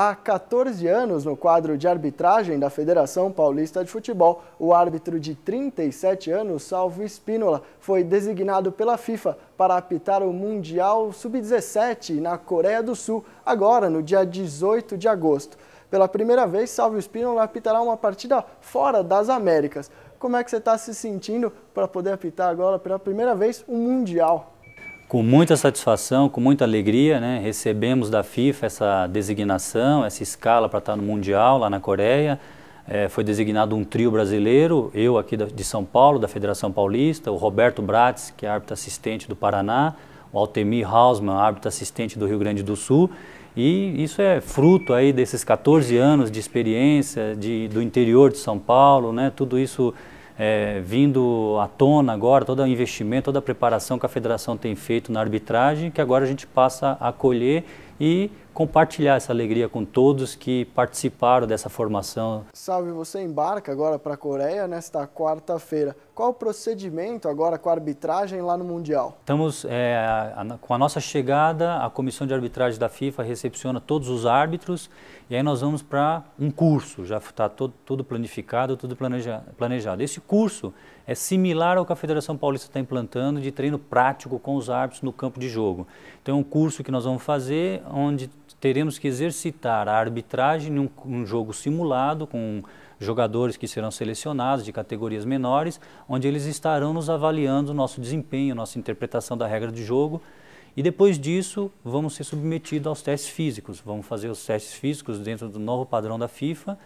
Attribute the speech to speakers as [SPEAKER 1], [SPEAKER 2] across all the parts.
[SPEAKER 1] Há 14 anos, no quadro de arbitragem da Federação Paulista de Futebol, o árbitro de 37 anos, Salvo Espínola, foi designado pela FIFA para apitar o Mundial Sub-17 na Coreia do Sul, agora no dia 18 de agosto. Pela primeira vez, Salvo Espínola apitará uma partida fora das Américas. Como é que você está se sentindo para poder apitar agora, pela primeira vez, um Mundial?
[SPEAKER 2] com muita satisfação, com muita alegria, né? recebemos da FIFA essa designação, essa escala para estar no Mundial lá na Coreia. É, foi designado um trio brasileiro, eu aqui da, de São Paulo, da Federação Paulista, o Roberto Bratis, que é árbitro assistente do Paraná, o Altemir Hausmann, árbitro assistente do Rio Grande do Sul. E isso é fruto aí desses 14 anos de experiência de, do interior de São Paulo, né? tudo isso é, vindo à tona agora, todo o investimento, toda a preparação que a federação tem feito na arbitragem, que agora a gente passa a colher e compartilhar essa alegria com todos que participaram dessa formação.
[SPEAKER 1] Salve, você embarca agora para a Coreia nesta quarta-feira. Qual o procedimento agora com a arbitragem lá no Mundial?
[SPEAKER 2] Estamos é, a, com a nossa chegada, a comissão de arbitragem da FIFA recepciona todos os árbitros e aí nós vamos para um curso, já está todo, tudo planificado, tudo planeja, planejado. Esse curso é similar ao que a Federação Paulista está implantando de treino prático com os árbitros no campo de jogo. Então é um curso que nós vamos fazer onde teremos que exercitar a arbitragem num um jogo simulado com jogadores que serão selecionados de categorias menores, onde eles estarão nos avaliando o nosso desempenho, nossa interpretação da regra de jogo. E depois disso, vamos ser submetidos aos testes físicos. Vamos fazer os testes físicos dentro do novo padrão da FIFA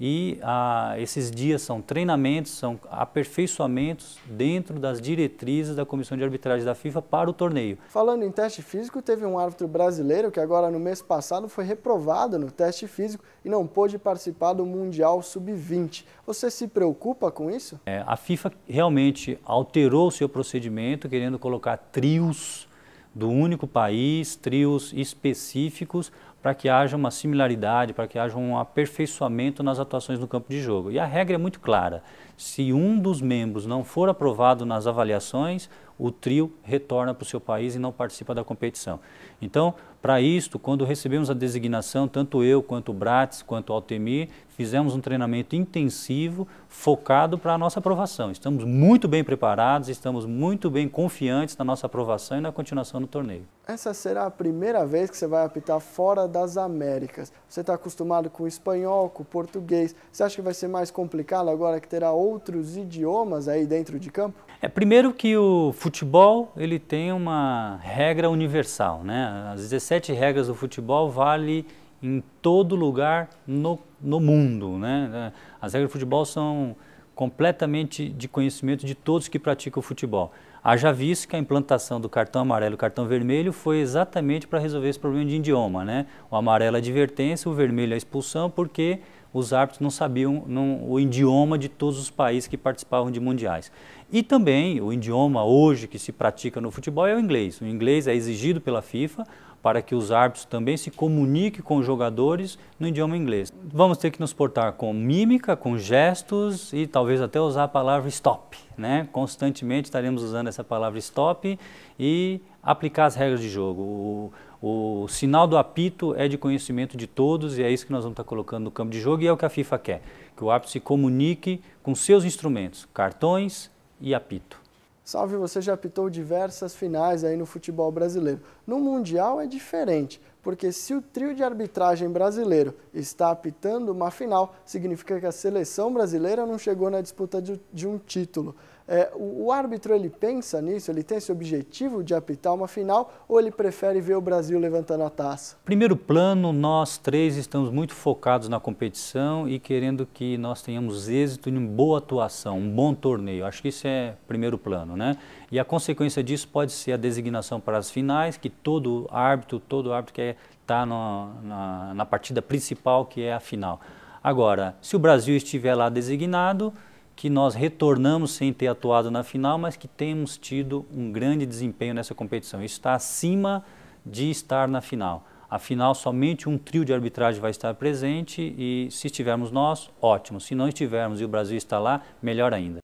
[SPEAKER 2] e ah, esses dias são treinamentos, são aperfeiçoamentos dentro das diretrizes da Comissão de Arbitragem da FIFA para o torneio.
[SPEAKER 1] Falando em teste físico, teve um árbitro brasileiro que agora no mês passado foi reprovado no teste físico e não pôde participar do Mundial Sub-20. Você se preocupa com isso?
[SPEAKER 2] É, a FIFA realmente alterou o seu procedimento, querendo colocar trios do único país, trios específicos para que haja uma similaridade, para que haja um aperfeiçoamento nas atuações no campo de jogo. E a regra é muito clara: se um dos membros não for aprovado nas avaliações, o trio retorna para o seu país e não participa da competição. Então, para isto, quando recebemos a designação, tanto eu quanto o Bratis, quanto o Altemir, fizemos um treinamento intensivo, focado para a nossa aprovação. Estamos muito bem preparados, estamos muito bem confiantes na nossa aprovação e na continuação do torneio.
[SPEAKER 1] Essa será a primeira vez que você vai apitar fora das Américas. Você está acostumado com o espanhol, com o português. Você acha que vai ser mais complicado agora que terá outros idiomas aí dentro de campo?
[SPEAKER 2] É, primeiro que o futebol futebol ele tem uma regra universal, né? As 17 regras do futebol vale em todo lugar no, no mundo, né? As regras do futebol são completamente de conhecimento de todos que praticam o futebol. Haja visto que a implantação do cartão amarelo e cartão vermelho foi exatamente para resolver esse problema de idioma, né? O amarelo é advertência, o vermelho é expulsão, porque os árbitros não sabiam não, o idioma de todos os países que participavam de mundiais. E também o idioma hoje que se pratica no futebol é o inglês. O inglês é exigido pela FIFA para que os árbitros também se comuniquem com os jogadores no idioma inglês. Vamos ter que nos portar com mímica, com gestos e talvez até usar a palavra stop. Né? Constantemente estaremos usando essa palavra stop e aplicar as regras de jogo. O, o sinal do apito é de conhecimento de todos e é isso que nós vamos estar colocando no campo de jogo e é o que a FIFA quer, que o árbitro se comunique com seus instrumentos, cartões e apito.
[SPEAKER 1] Salve, você já apitou diversas finais aí no futebol brasileiro. No Mundial é diferente, porque se o trio de arbitragem brasileiro está apitando uma final, significa que a seleção brasileira não chegou na disputa de um título. É, o, o, árbitro ele pensa nisso, ele tem esse objetivo de apitar uma final ou ele prefere ver o Brasil levantando a taça?
[SPEAKER 2] Primeiro plano, nós três estamos muito focados na competição e querendo que nós tenhamos êxito em uma boa atuação, um bom torneio. Acho que isso é primeiro plano, né? E a consequência disso pode ser a designação para as finais, que todo árbitro, todo árbitro quer estar tá na, na partida principal, que é a final. Agora, se o Brasil estiver lá designado, que nós retornamos sem ter atuado na final, mas que temos tido um grande desempenho nessa competição. Isso está acima de estar na final. Afinal, somente um trio de arbitragem vai estar presente e se estivermos nós, ótimo. Se não estivermos e o Brasil está lá, melhor ainda.